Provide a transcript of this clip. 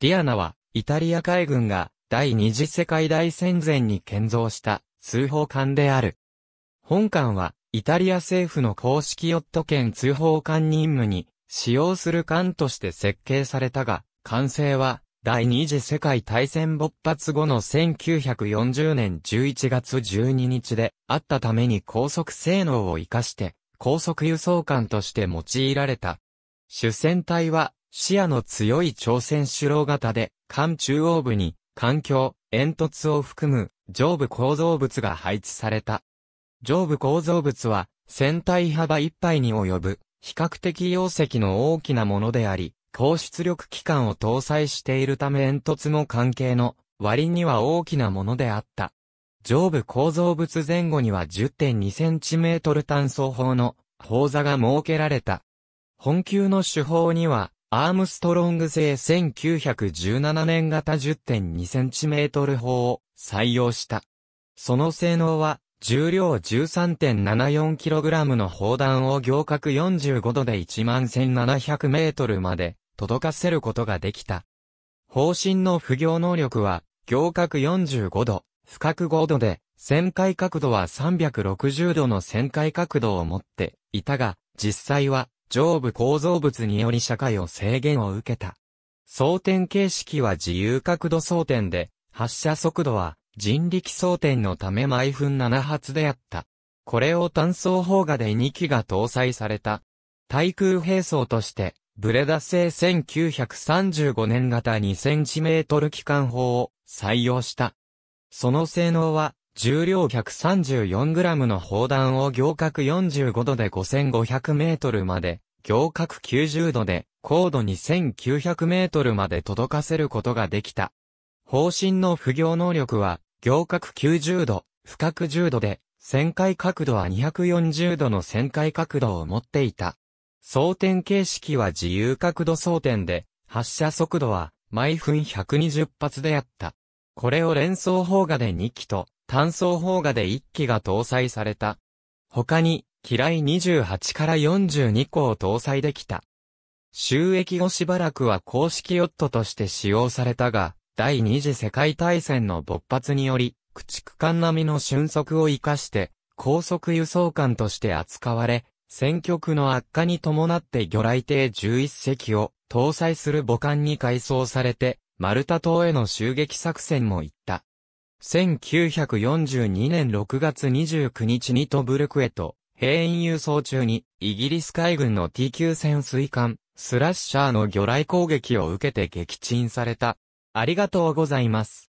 ディアナは、イタリア海軍が第二次世界大戦前に建造した通報艦である。本艦は、イタリア政府の公式ヨット圏通報艦任務に使用する艦として設計されたが、完成は、第二次世界大戦勃発後の1940年11月12日であったために高速性能を活かして高速輸送艦として用いられた。主戦隊は視野の強い朝鮮主楼型で、艦中央部に、環境、煙突を含む、上部構造物が配置された。上部構造物は、船体幅いっぱいに及ぶ、比較的容積の大きなものであり、高出力機関を搭載しているため煙突も関係の割には大きなものであった。上部構造物前後には 10.2cm 単装砲の砲座が設けられた。本級の手法にはアームストロング製1917年型 10.2cm 砲を採用した。その性能は、重量 13.74kg の砲弾を行角45度で1万 1700m まで届かせることができた。砲身の不行能力は、行角45度、深角5度で、旋回角度は360度の旋回角度を持っていたが、実際は上部構造物により社会を制限を受けた。装填形式は自由角度装填で、発射速度は人力装填のため毎分7発であった。これを単装砲画で2機が搭載された。対空兵装として、ブレダ製1935年型2センチメートル機関砲を採用した。その性能は重量 134g の砲弾を行角45度で5500メートルまで、行角90度で高度2900メートルまで届かせることができた。方針の不行能力は、行角90度、不角10度で、旋回角度は240度の旋回角度を持っていた。装填形式は自由角度装填で、発射速度は毎分120発であった。これを連想砲画で2機と、単装砲画で1機が搭載された。他に、機雷28から42個を搭載できた。収益後しばらくは公式ヨットとして使用されたが、第二次世界大戦の勃発により、駆逐艦並みの瞬足を活かして、高速輸送艦として扱われ、戦局の悪化に伴って魚雷艇11隻を搭載する母艦に改装されて、マルタ島への襲撃作戦も行った。1942年6月29日にトブルクへと、兵員輸送中に、イギリス海軍の t 級潜水艦、スラッシャーの魚雷攻撃を受けて撃沈された。ありがとうございます。